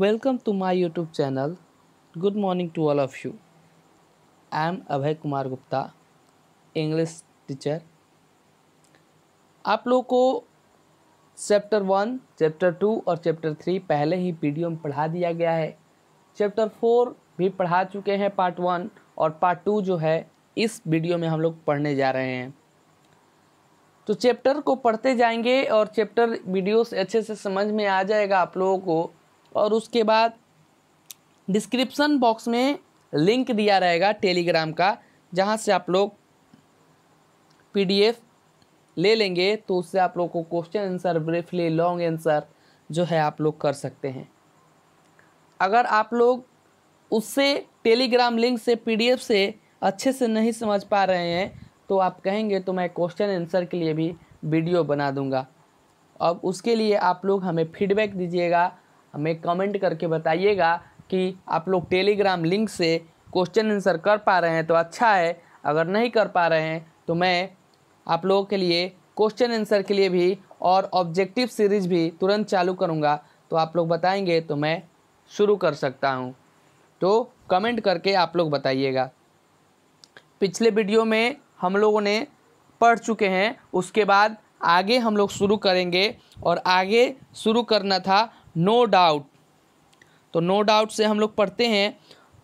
Welcome to my YouTube channel. Good morning to all of you. I am Abhay Kumar Gupta, English teacher. आप लोगों को chapter one chapter two और chapter three पहले ही video में पढ़ा दिया गया है चैप्टर फोर भी पढ़ा चुके हैं पार्ट वन और पार्ट टू जो है इस वीडियो में हम लोग पढ़ने जा रहे हैं तो चैप्टर को पढ़ते जाएंगे और चैप्टर वीडियो से अच्छे से समझ में आ जाएगा आप लोगों को और उसके बाद डिस्क्रिप्सन बॉक्स में लिंक दिया रहेगा टेलीग्राम का जहाँ से आप लोग पी ले लेंगे तो उससे आप लोग को question answer briefly long answer जो है आप लोग कर सकते हैं अगर आप लोग उससे टेलीग्राम लिंक से पीडीएफ से अच्छे से नहीं समझ पा रहे हैं तो आप कहेंगे तो मैं क्वेश्चन आंसर के लिए भी वीडियो बना दूंगा अब उसके लिए आप लोग हमें फीडबैक दीजिएगा हमें कमेंट करके बताइएगा कि आप लोग टेलीग्राम लिंक से क्वेश्चन आंसर कर पा रहे हैं तो अच्छा है अगर नहीं कर पा रहे हैं तो मैं आप लोगों के लिए क्वेश्चन आंसर के लिए भी और ऑब्जेक्टिव सीरीज भी तुरंत चालू करूँगा तो आप लोग बताएंगे तो मैं शुरू कर सकता हूँ तो कमेंट करके आप लोग बताइएगा पिछले वीडियो में हम लोगों ने पढ़ चुके हैं उसके बाद आगे हम लोग शुरू करेंगे और आगे शुरू करना था नो डाउट तो नो डाउट से हम लोग पढ़ते हैं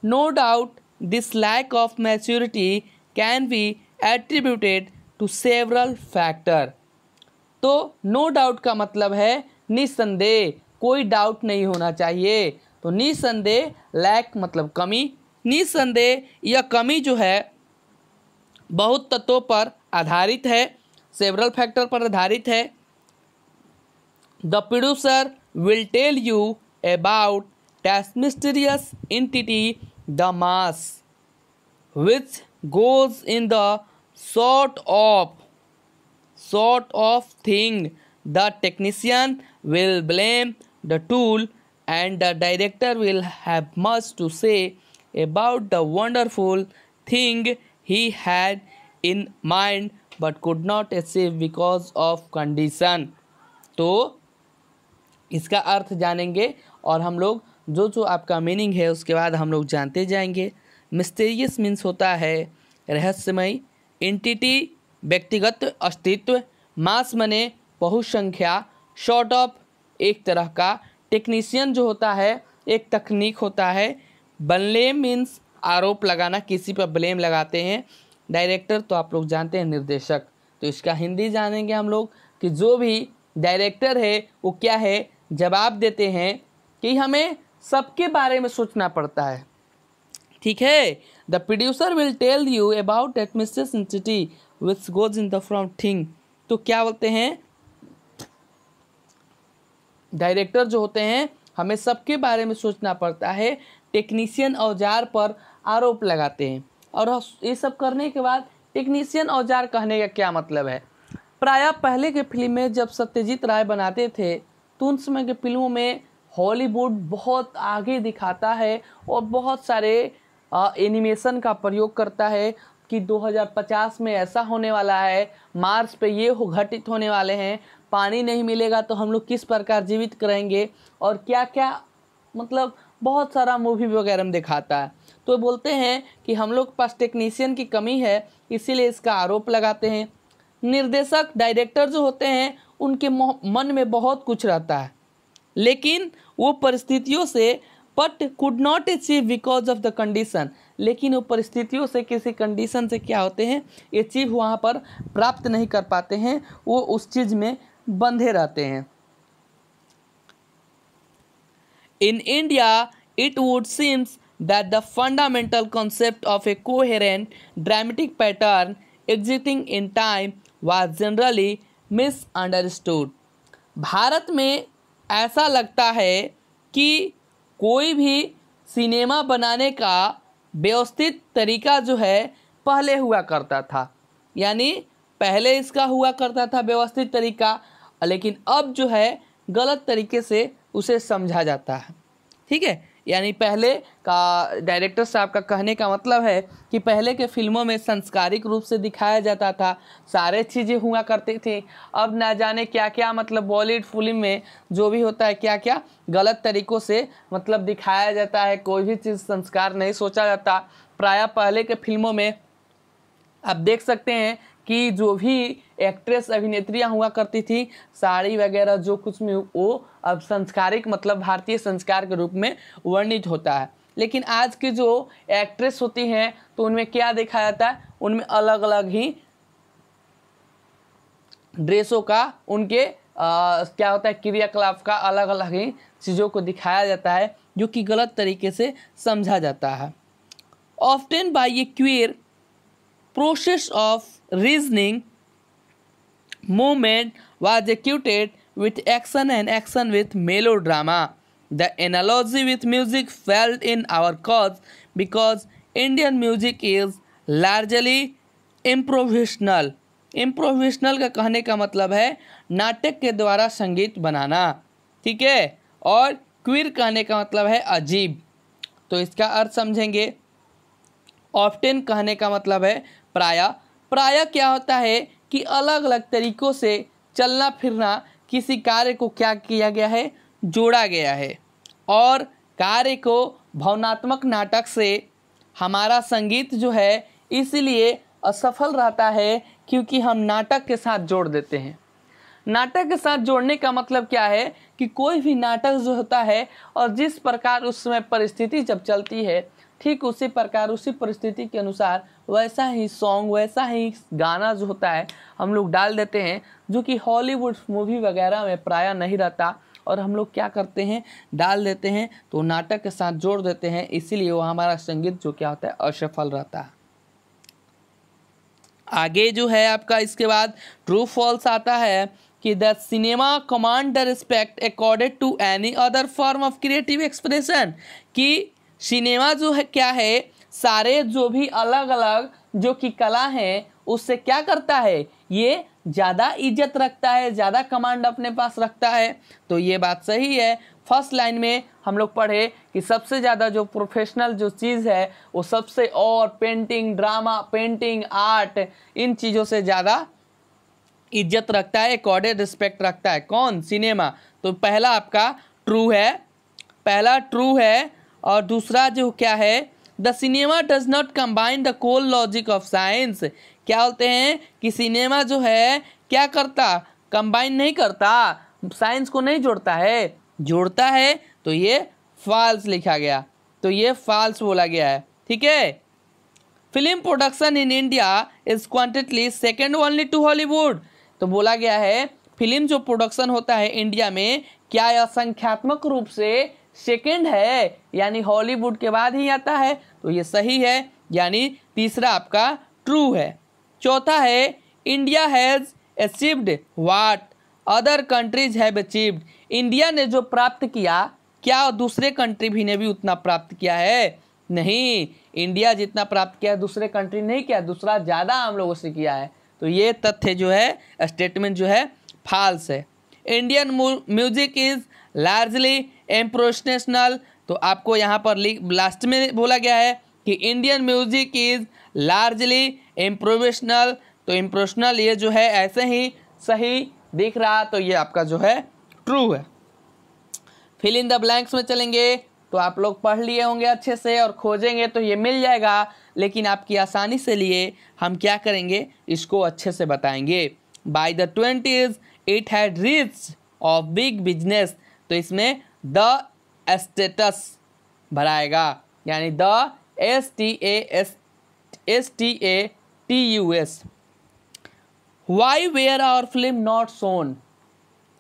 no doubt this lack of maturity can be attributed to several factor तो नो no डाउट का मतलब है निसंदेह कोई डाउट नहीं होना चाहिए तो निसंदेह लैक मतलब कमी निसंदेह यह कमी जो है बहुत तत्वों पर आधारित है सेवरल फैक्टर पर आधारित है the producer will tell you about that mysterious entity, the mass, which goes in the sort of sort of thing. The technician will blame the tool and the director will have much to say about the wonderful thing he had in mind but could not achieve because of condition. So इसका अर्थ जानेंगे और हम लोग जो जो आपका meaning है उसके बाद हम लोग जानते जाएंगे मिस्टेरियस मीन्स होता है रहस्यमय इंटिटी व्यक्तिगत अस्तित्व मास मने बहुसंख्या शॉर्ट ऑफ एक तरह का टेक्नीशियन जो होता है एक तकनीक होता है बललेम मीन्स आरोप लगाना किसी पर ब्लेम लगाते हैं डायरेक्टर तो आप लोग जानते हैं निर्देशक तो इसका हिंदी जानेंगे हम लोग कि जो भी डायरेक्टर है वो क्या है जवाब देते हैं कि हमें सबके बारे में सोचना पड़ता है ठीक है the producer will tell you about city which goes in the from thing तो क्या बोलते हैं डायरेक्टर जो होते हैं हमें सबके बारे में सोचना पड़ता है टेक्नीशियन औजार पर आरोप लगाते हैं और ये सब करने के बाद टेक्नीशियन औजार कहने का क्या मतलब है प्रायः पहले के फिल्म में जब सत्यजीत राय बनाते थे कार्टून समय के फिल्मों में हॉलीवुड बहुत आगे दिखाता है और बहुत सारे एनिमेशन का प्रयोग करता है कि 2050 में ऐसा होने वाला है मार्स पे ये हो घटित होने वाले हैं पानी नहीं मिलेगा तो हम लोग किस प्रकार जीवित करेंगे और क्या क्या मतलब बहुत सारा मूवी वगैरह में दिखाता है तो बोलते हैं कि हम लोग पास टेक्नीशियन की कमी है इसीलिए इसका आरोप लगाते हैं निर्देशक डायरेक्टर जो होते हैं उनके मन में बहुत कुछ रहता है लेकिन वो परिस्थितियों से but could not achieve because of the condition लेकिन वो परिस्थितियों से किसी कंडीशन से क्या होते हैं अचीव वहाँ पर प्राप्त नहीं कर पाते हैं वो उस चीज़ में बंधे रहते हैं in India it would seems that the fundamental concept of a coherent dramatic pattern existing in time was generally misunderstood Bharat में ऐसा लगता है कि कोई भी सिनेमा बनाने का व्यवस्थित तरीका जो है पहले हुआ करता था यानी पहले इसका हुआ करता था व्यवस्थित तरीका लेकिन अब जो है गलत तरीके से उसे समझा जाता है ठीक है यानी पहले का डायरेक्टर साहब का कहने का मतलब है कि पहले के फिल्मों में संस्कारिक रूप से दिखाया जाता था सारे चीज़ें हुआ करती थी अब ना जाने क्या क्या मतलब बॉलीवुड फिल्म में जो भी होता है क्या क्या गलत तरीक़ों से मतलब दिखाया जाता है कोई भी चीज़ संस्कार नहीं सोचा जाता प्रायः पहले के फिल्मों में आप देख सकते हैं कि जो भी एक्ट्रेस अभिनेत्रियाँ हुआ करती थी साड़ी वगैरह जो कुछ में वो अब संस्कारिक मतलब भारतीय संस्कार के रूप में वर्णित होता है लेकिन आज की जो एक्ट्रेस होती हैं तो उनमें क्या देखा जाता है उनमें अलग अलग ही ड्रेसों का उनके आ, क्या होता है क्रियाकलाप का अलग अलग ही चीज़ों को दिखाया जाता है जो कि गलत तरीके से समझा जाता है often by a queer process of reasoning movement was executed with action and action with melodrama. The analogy with music fell in our cause because Indian music is largely improvisational. improvisational का कहने का मतलब है नाटक के द्वारा संगीत बनाना ठीक है और क्वीर कहने का मतलब है अजीब तो इसका अर्थ समझेंगे ऑफ्टेन कहने का मतलब है प्राय प्राय क्या होता है कि अलग अलग तरीक़ों से चलना फिरना किसी कार्य को क्या किया गया है जोड़ा गया है और कार्य को भावनात्मक नाटक से हमारा संगीत जो है इसलिए असफल रहता है क्योंकि हम नाटक के साथ जोड़ देते हैं नाटक के साथ जोड़ने का मतलब क्या है कि कोई भी नाटक जो होता है और जिस प्रकार उस समय परिस्थिति जब चलती है ठीक उसी प्रकार उसी परिस्थिति के अनुसार वैसा ही सॉन्ग वैसा ही गाना जो होता है हम लोग डाल देते हैं जो कि हॉलीवुड मूवी वगैरह में प्राय नहीं रहता और हम लोग क्या करते हैं डाल देते हैं तो नाटक के साथ जोड़ देते हैं इसीलिए वह हमारा संगीत जो क्या होता है असफल रहता है आगे जो है आपका इसके बाद ट्रू फॉल्स आता है कि the cinema command the respect accorded to any other form of creative expression कि सिनेमा जो है क्या है सारे जो भी अलग अलग जो कि कला है उससे क्या करता है ये ज़्यादा इज्जत रखता है ज़्यादा कमांड अपने पास रखता है तो ये बात सही है फर्स्ट लाइन में हम लोग पढ़े कि सबसे ज़्यादा जो प्रोफेशनल जो चीज़ है वो सबसे और पेंटिंग ड्रामा पेंटिंग आर्ट इन चीज़ों से ज़्यादा इज्जत रखता है अकॉर्डेड रिस्पेक्ट रखता है कौन सिनेमा तो पहला आपका ट्रू है पहला ट्रू है और दूसरा जो क्या है the cinema does not combine the cold logic of science क्या बोलते हैं कि सिनेमा जो है क्या करता कंबाइन नहीं करता साइंस को नहीं जोड़ता है जोड़ता है तो ये फॉल्स लिखा गया तो ये फॉल्स बोला गया है ठीक है film production in India is quantitatively second only to Hollywood तो बोला गया है फिल्म जो प्रोडक्शन होता है इंडिया में क्या यह संख्यात्मक रूप से सेकेंड है यानी हॉलीवुड के बाद ही आता है तो ये सही है यानी तीसरा आपका ट्रू है चौथा है India has achieved what other countries have achieved India ने जो प्राप्त किया क्या दूसरे कंट्री भी ने भी उतना प्राप्त किया है नहीं इंडिया जितना प्राप्त किया दूसरे कंट्री नहीं किया दूसरा ज़्यादा हम लोगों से किया है तो ये तथ्य जो है स्टेटमेंट जो है फाल्स है Indian music is largely professional तो आपको यहाँ पर लास्ट में बोला गया है कि Indian music is largely improvisational तो इम्प्रोशनल ये जो है ऐसे ही सही दिख रहा तो ये आपका जो है ट्रू है फिल इन द ब्लैंक्स में चलेंगे तो आप लोग पढ़ लिए होंगे अच्छे से और खोजेंगे तो ये मिल जाएगा लेकिन आपकी आसानी से लिए हम क्या करेंगे इसको अच्छे से बताएंगे by the twenties it had reach of big business तो इसमें द एस्टेटस भराएगा यानी the S T S S T A T U S why where our film not shown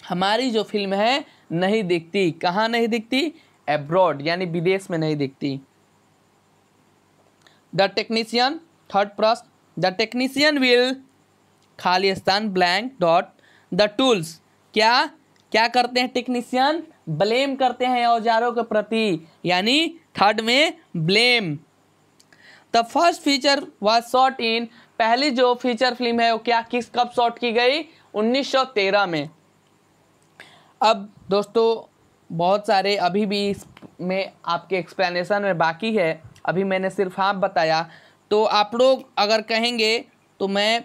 हमारी जो फिल्म है नहीं दिखती कहाँ नहीं दिखती एब्रॉड यानी विदेश में नहीं दिखती द टेक्नीशियन थर्ड प्रश्न द टेक्नीशियन विल खाली स्थान ब्लैंक डॉट द टूल्स क्या क्या करते हैं टेक्नीशियन ब्लेम करते हैं औजारों के प्रति यानी थर्ड में blame the first feature was shot in पहली जो फीचर फिल्म है वो क्या किस कब शॉट की गई 1913 में अब दोस्तों बहुत सारे अभी भी इसमें आपके एक्सप्लेनेशन में बाकी है अभी मैंने सिर्फ आप हाँ बताया तो आप लोग अगर कहेंगे तो मैं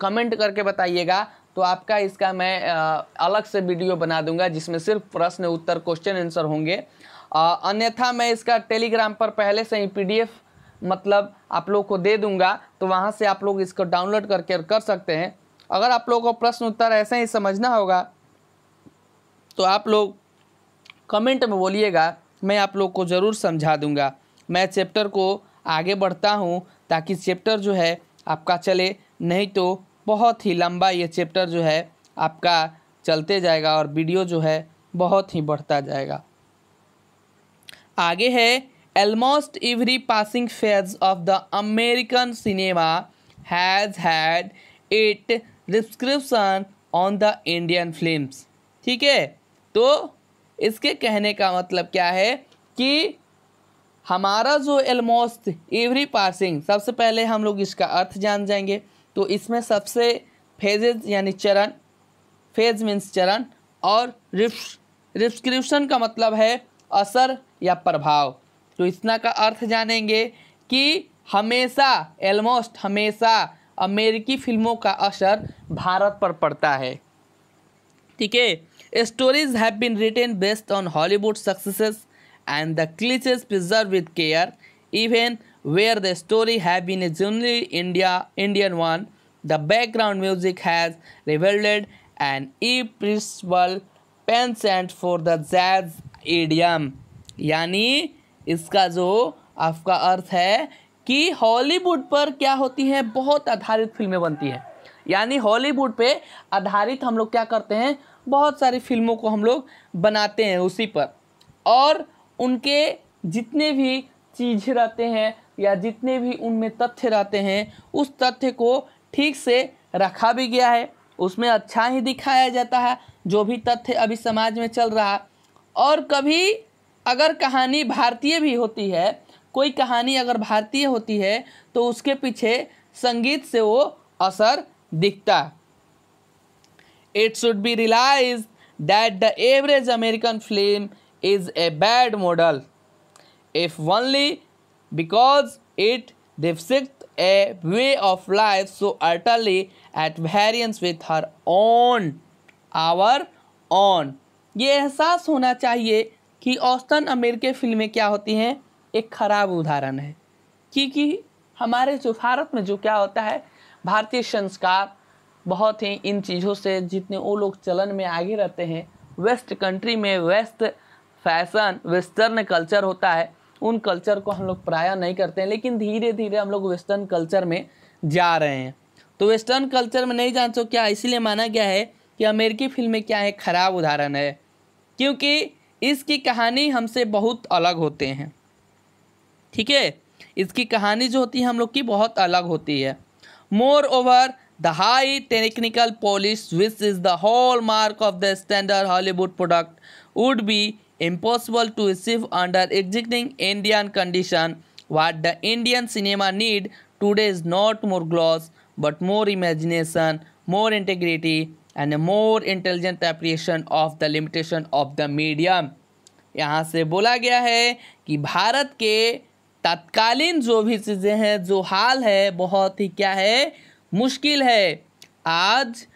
कमेंट करके बताइएगा तो आपका इसका मैं आ, अलग से वीडियो बना दूंगा जिसमें सिर्फ प्रश्न उत्तर क्वेश्चन आंसर होंगे अन्यथा मैं इसका टेलीग्राम पर पहले से ही पी मतलब आप लोग को दे दूंगा तो वहाँ से आप लोग इसको डाउनलोड करके कर सकते हैं अगर आप लोगों को प्रश्न उत्तर ऐसे ही समझना होगा तो आप लोग कमेंट में बोलिएगा मैं आप लोग को ज़रूर समझा दूंगा मैं चैप्टर को आगे बढ़ता हूँ ताकि चैप्टर जो है आपका चले नहीं तो बहुत ही लंबा ये चैप्टर जो है आपका चलते जाएगा और वीडियो जो है बहुत ही बढ़ता जाएगा आगे है almost every passing phase of the American cinema has had it description on the Indian films ठीक है तो इसके कहने का मतलब क्या है कि हमारा जो एलमोस्ट एवरी पासिंग सबसे पहले हम लोग इसका अर्थ जान जाएंगे तो इसमें सबसे फेजेज यानी चरण फेज मीन्स चरण और रिप्स रिस्क्रिप्शन का मतलब है असर या प्रभाव तो इतना का अर्थ जानेंगे कि हमेशा एलमोस्ट हमेशा अमेरिकी फिल्मों का असर भारत पर पड़ता है ठीक है stories have been written based on Hollywood successes and the clichés preserve with care even where the story have been originally India, Indian one. The background music has revealed an irreplaceable penchant for the jazz idiom यानी इसका जो आपका अर्थ है कि Hollywood पर क्या होती है बहुत आधारित फिल्में बनती हैं यानी हॉलीवुड पे आधारित हम लोग क्या करते हैं बहुत सारी फिल्मों को हम लोग बनाते हैं उसी पर और उनके जितने भी चीज़ें रहते हैं या जितने भी उनमें तथ्य रहते हैं उस तथ्य को ठीक से रखा भी गया है उसमें अच्छा ही दिखाया जाता है जो भी तथ्य अभी समाज में चल रहा और कभी अगर कहानी भारतीय भी होती है कोई कहानी अगर भारतीय होती है तो उसके पीछे संगीत से वो असर दिखता it should be realise that the average American film is a bad model if only because it depicts a way of life so utterly at variance with her own our own ये एहसास होना चाहिए कि औस्तन अमीर के फिल्में क्या होती हैं एक ख़राब उदाहरण है क्योंकि हमारे जो भारत में जो क्या होता है भारतीय संस्कार बहुत ही इन चीज़ों से जितने वो लोग चलन में आगे रहते हैं वेस्ट कंट्री में वेस्ट फैशन वेस्टर्न कल्चर होता है उन कल्चर को हम लोग प्राय नहीं करते हैं लेकिन धीरे धीरे हम लोग वेस्टर्न कल्चर में जा रहे हैं तो वेस्टर्न कल्चर में नहीं जान क्या इसीलिए माना गया है कि अमेरिकी फिल्में क्या है ख़राब उदाहरण है क्योंकि इसकी कहानी हमसे बहुत अलग होते हैं ठीक है इसकी कहानी जो होती है हम लोग की बहुत अलग होती है more over the high technical polish which is the hallmark of the standard Hollywood product would be impossible to achieve under existing Indian condition. What the Indian cinema need today is not more gloss but more imagination, more integrity and a more intelligent appreciation of the limitation of the medium. यहाँ से बोला गया है कि भारत के तत्कालीन जो भी चीज़ें हैं जो हाल है बहुत ही क्या है मुश्किल है आज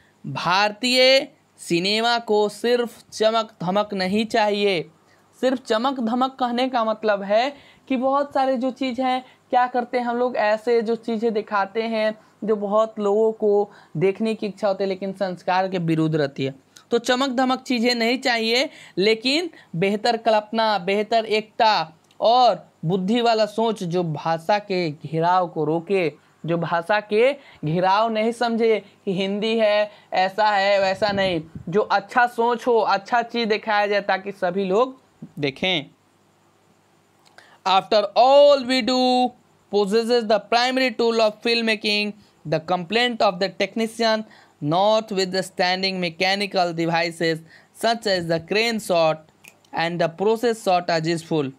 भारतीय सिनेमा को सिर्फ चमक धमक नहीं चाहिए सिर्फ चमक धमक कहने का मतलब है कि बहुत सारे जो चीज़ हैं क्या करते हैं हम लोग ऐसे जो चीज़ें दिखाते हैं जो बहुत लोगों को देखने की इच्छा होती है लेकिन संस्कार के विरुद्ध रहती है तो चमक धमक चीज़ें नहीं चाहिए लेकिन बेहतर कल्पना बेहतर एकता और बुद्धि वाला सोच जो भाषा के घेराव को रोके जो भाषा के घेराव नहीं समझे कि हिंदी है ऐसा है वैसा नहीं जो अच्छा सोच हो अच्छा चीज़ दिखाया जाए ताकि सभी लोग देखें after all we do possess the primary tool of film making the complaint of the technician notwithstanding mechanical devices such as the crane shot and the process shot आज इज फुल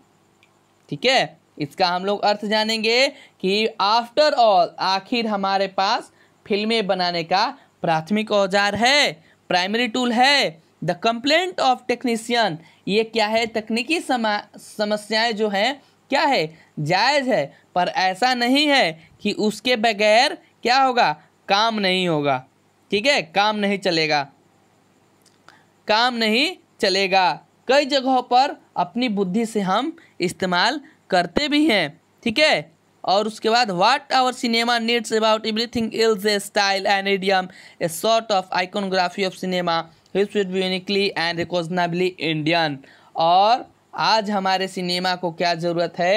ठीक है इसका हम लोग अर्थ जानेंगे कि after all आखिर हमारे पास फिल्में बनाने का प्राथमिक औजार है प्राइमरी टूल है द कंप्लेंट ऑफ टेक्नीशियन ये क्या है तकनीकी समस्याएं जो हैं क्या है जायज़ है पर ऐसा नहीं है कि उसके बगैर क्या होगा काम नहीं होगा ठीक है काम नहीं चलेगा काम नहीं चलेगा कई जगहों पर अपनी बुद्धि से हम इस्तेमाल करते भी हैं ठीक है और उसके बाद what our cinema needs about everything else a style and idiom a sort of iconography of cinema he should uniquely and recognisably Indian और आज हमारे सिनेमा को क्या ज़रूरत है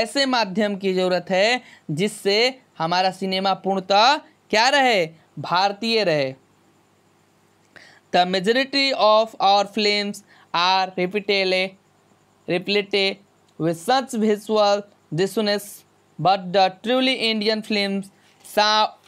ऐसे माध्यम की ज़रूरत है जिससे हमारा सिनेमा पूर्णतः क्या रहे भारतीय रहे the majority of our film are replete replete with such visual dissonance, but the truly Indian film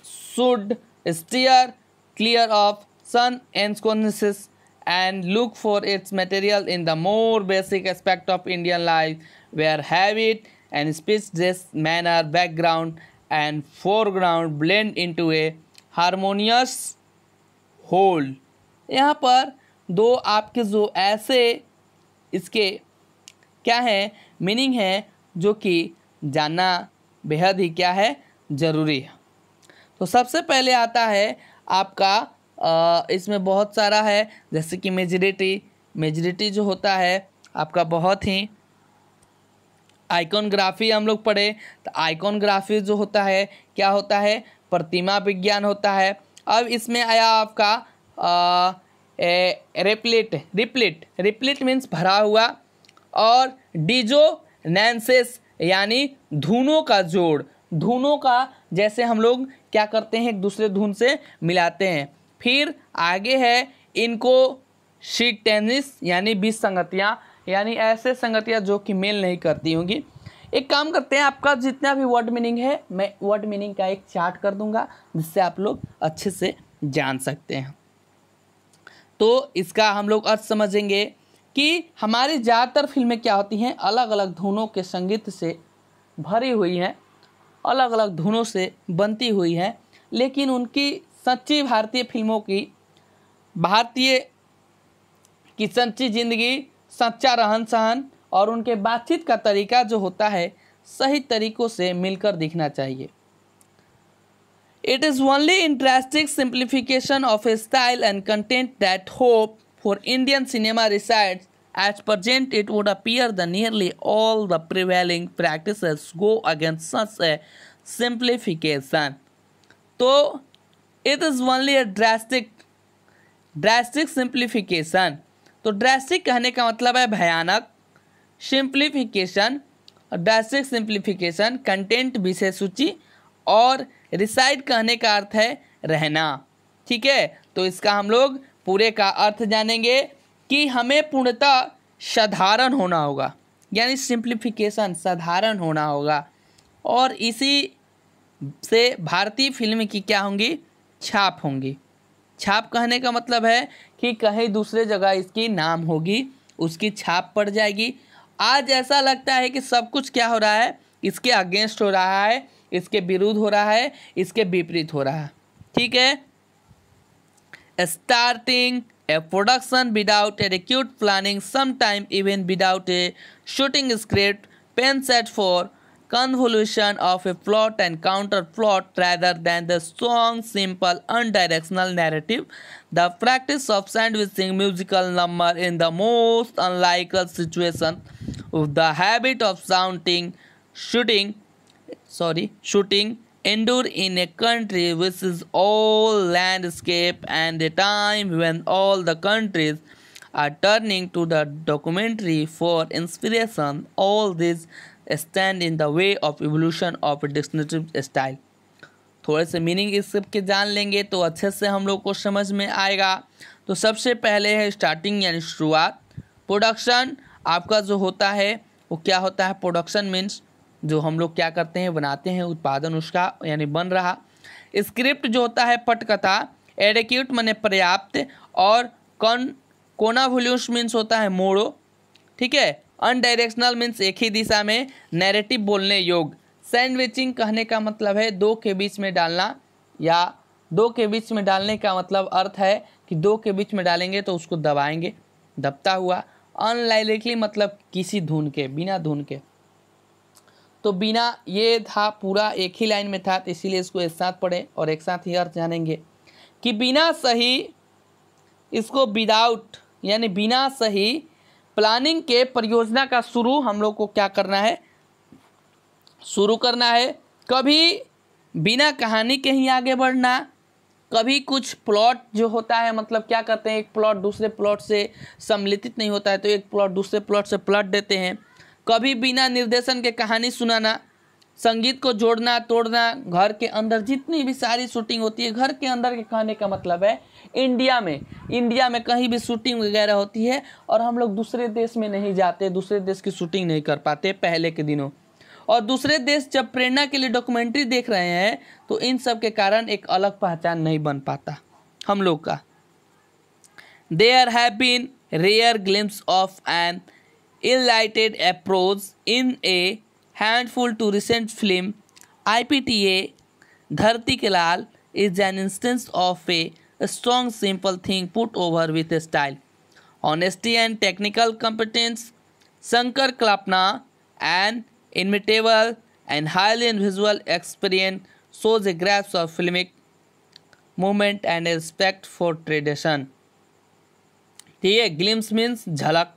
should steer clear of sun ensconces and look for its material in the more basic aspect of Indian life where habit and speech dress manner background and foreground blend into a harmonious whole यहाँ पर दो आपके जो ऐसे इसके क्या हैं meaning है जो कि जानना बेहद ही क्या है ज़रूरी है तो सबसे पहले आता है आपका इसमें बहुत सारा है जैसे कि मेजरिटी मेजरिटी जो होता है आपका बहुत ही आइकॉनग्राफी हम लोग पढ़े तो आइकॉनग्राफी जो होता है क्या होता है प्रतिमा विज्ञान होता है अब इसमें आया आपका आ, ए, रिप्लेट रिप्लेट मीन्स भरा हुआ और डिजो नैंसेस यानी धुनों का जोड़ धुनों का जैसे हम लोग क्या करते हैं एक दूसरे धुन से मिलाते हैं फिर आगे है इनको शीट टेनिस यानी बीस संगतियाँ यानी ऐसे संगतियाँ जो कि मेल नहीं करती होंगी एक काम करते हैं आपका जितना भी वर्ड मीनिंग है मैं वर्ड मीनिंग का एक चार्ट कर दूंगा जिससे आप लोग अच्छे से जान सकते हैं तो इसका हम लोग अर्थ समझेंगे कि हमारी ज़्यादातर फिल्में क्या होती हैं अलग अलग धुनों के संगीत से भरी हुई हैं अलग अलग धुनों से बनती हुई हैं लेकिन उनकी सच्ची भारतीय फिल्मों की भारतीय की सच्ची जिंदगी सच्चा रहन सहन और उनके बातचीत का तरीका जो होता है सही तरीकों से मिलकर दिखना चाहिए it is only interesting simplification of a style and content that hope for Indian cinema reside at present it would appear the nearly all the prevailing practice go against such a simplification तो it is only a drastic drastic simplification तो drastic कहने का मतलब है भयानक simplification drastic simplification content विषय सूची और रिसाइड कहने का अर्थ है रहना ठीक है तो इसका हम लोग पूरे का अर्थ जानेंगे कि हमें पूर्णतः साधारण होना होगा यानी सिंप्लीफिकेशन साधारण होना होगा और इसी से भारतीय फिल्म की क्या होंगी छाप होंगी छाप कहने का मतलब है कि कहीं दूसरे जगह इसकी नाम होगी उसकी छाप पड़ जाएगी आज ऐसा लगता है कि सब कुछ क्या हो रहा है इसके अगेंस्ट हो रहा है इसके विरुद्ध हो रहा है इसके विपरीत हो रहा है ठीक है starting a production without requisite planning sometime even without a shooting script pen set for convolution of a plot and counterplot rather than the strong, simple, undirectional narrative. The practice of sandwiching musical number in the most unlikely situation with the habit of sounding, shooting, sorry, shooting endure in a country which is all landscape and a time when all the countries are turning to the documentary for inspiration. All these stand in the way of evolution of distinctive style थोड़े से meaning इस सब के जान लेंगे तो अच्छे से हम लोग को समझ में आएगा तो सबसे पहले है स्टार्टिंग यानी शुरुआत प्रोडक्शन आपका जो होता है वो क्या होता है प्रोडक्शन मीन्स जो हम लोग क्या करते हैं बनाते हैं उत्पादन उसका यानी बन रहा स्क्रिप्ट जो होता है पटकथा एडिक्यूट मैंने पर्याप्त और कौन कोना वोल्यूस मीन्स होता है मोड़ो ठीक है अनडायरेक्शनल मीन्स एक ही दिशा में नैरेटिव बोलने योग सैंडविचिंग कहने का मतलब है दो के बीच में डालना या दो के बीच में डालने का मतलब अर्थ है कि दो के बीच में डालेंगे तो उसको दबाएंगे दबता हुआ अनलाइकली मतलब किसी धुन के बिना धुन के तो बिना ये था पूरा एक ही लाइन में था तो इसीलिए इसको एक साथ पढ़ें और एक साथ ही अर्थ जानेंगे कि बिना सही इसको विदाउट यानी बिना सही प्लानिंग के परियोजना का शुरू हम लोग को क्या करना है शुरू करना है कभी बिना कहानी के ही आगे बढ़ना कभी कुछ प्लॉट जो होता है मतलब क्या करते हैं एक प्लॉट दूसरे प्लॉट से सम्मिलित नहीं होता है तो एक प्लॉट दूसरे प्लॉट से प्लॉट देते हैं कभी बिना निर्देशन के कहानी सुनाना संगीत को जोड़ना तोड़ना घर के अंदर जितनी भी सारी शूटिंग होती है घर के अंदर के कहने का मतलब है इंडिया में इंडिया में कहीं भी शूटिंग वगैरह होती है और हम लोग दूसरे देश में नहीं जाते दूसरे देश की शूटिंग नहीं कर पाते पहले के दिनों और दूसरे देश जब प्रेरणा के लिए डॉक्यूमेंट्री देख रहे हैं तो इन सब के कारण एक अलग पहचान नहीं बन पाता हम लोग का there have been rare glimpse of an enlightened approach in a handful to recent film I P T A Dharti Ke Lal is an instance of a strong simple thing put over with style honesty and technical competence Shankar Kalpana and inimitable and highly visual experience shows a grasp of filmic moment and respect for tradition ठीक है glimpse means झलक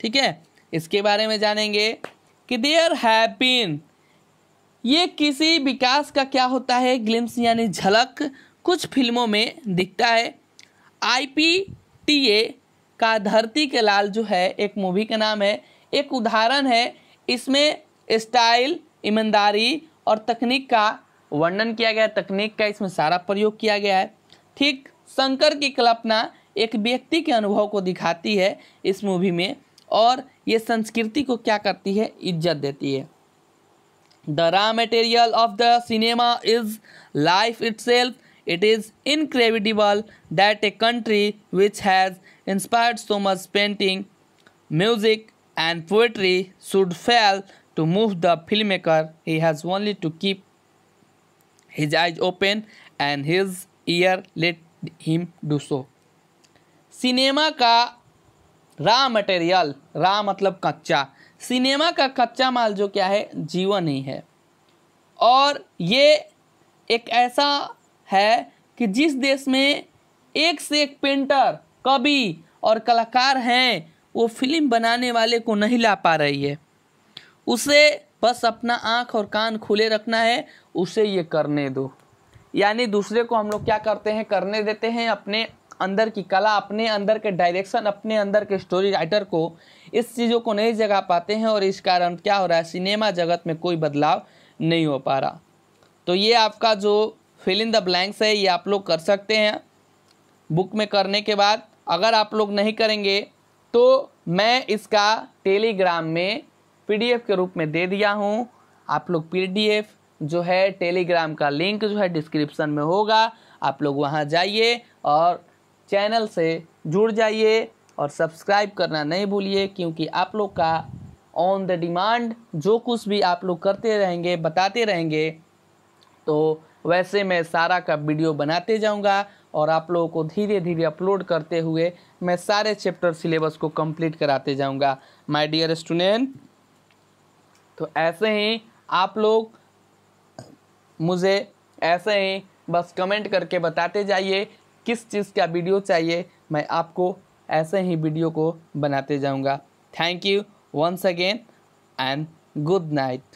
ठीक है इसके बारे में जानेंगे कि देयर हैपिन ये किसी विकास का क्या होता है ग्लिम्स यानी झलक कुछ फिल्मों में दिखता है आई पी टी ए का धरती के लाल जो है एक मूवी का नाम है एक उदाहरण है इसमें स्टाइल ईमानदारी और तकनीक का वर्णन किया गया है तकनीक का इसमें सारा प्रयोग किया गया है ठीक शंकर की कल्पना एक व्यक्ति के अनुभव को दिखाती है इस मूवी में और ये संस्कृति को क्या करती है इज्जत देती है the raw material of the cinema is life itself it is incredible that a country which has inspired so much painting music and poetry should fail to move the film maker he has only to keep his eyes open and his ear let him do so cinema का raw material raw मतलब कच्चा cinema का कच्चा माल जो क्या है जीवन ही है और ये एक ऐसा है कि जिस देश में एक से एक पेंटर कवि और कलाकार हैं वो फिल्म बनाने वाले को नहीं ला पा रही है उसे बस अपना आँख और कान खुले रखना है उसे ये करने दो यानी दूसरे को हम लोग क्या करते हैं करने देते हैं अपने अंदर की कला अपने अंदर के डायरेक्शन अपने अंदर के स्टोरी राइटर को इस चीज़ों को नहीं जगा पाते हैं और इस कारण क्या हो रहा है सिनेमा जगत में कोई बदलाव नहीं हो पा रहा तो ये आपका जो फिल इन द ब्लैंक्स है ये आप लोग कर सकते हैं बुक में करने के बाद अगर आप लोग नहीं करेंगे तो मैं इसका टेलीग्राम में पीडीएफ के रूप में दे दिया हूँ आप लोग पीडीएफ जो है टेलीग्राम का लिंक जो है डिस्क्रिप्शन में होगा आप लोग वहाँ जाइए और चैनल से जुड़ जाइए और सब्सक्राइब करना नहीं भूलिए क्योंकि आप लोग का ऑन द डिमांड जो कुछ भी आप लोग करते रहेंगे बताते रहेंगे तो वैसे मैं सारा का वीडियो बनाते जाऊंगा और आप लोगों को धीरे धीरे अपलोड करते हुए मैं सारे चैप्टर सिलेबस को कंप्लीट कराते जाऊंगा माय डियर स्टूडेंट तो ऐसे ही आप लोग मुझे ऐसे ही बस कमेंट करके बताते जाइए किस चीज़ का वीडियो चाहिए मैं आपको ऐसे ही वीडियो को बनाते जाऊँगा thank you once again and good night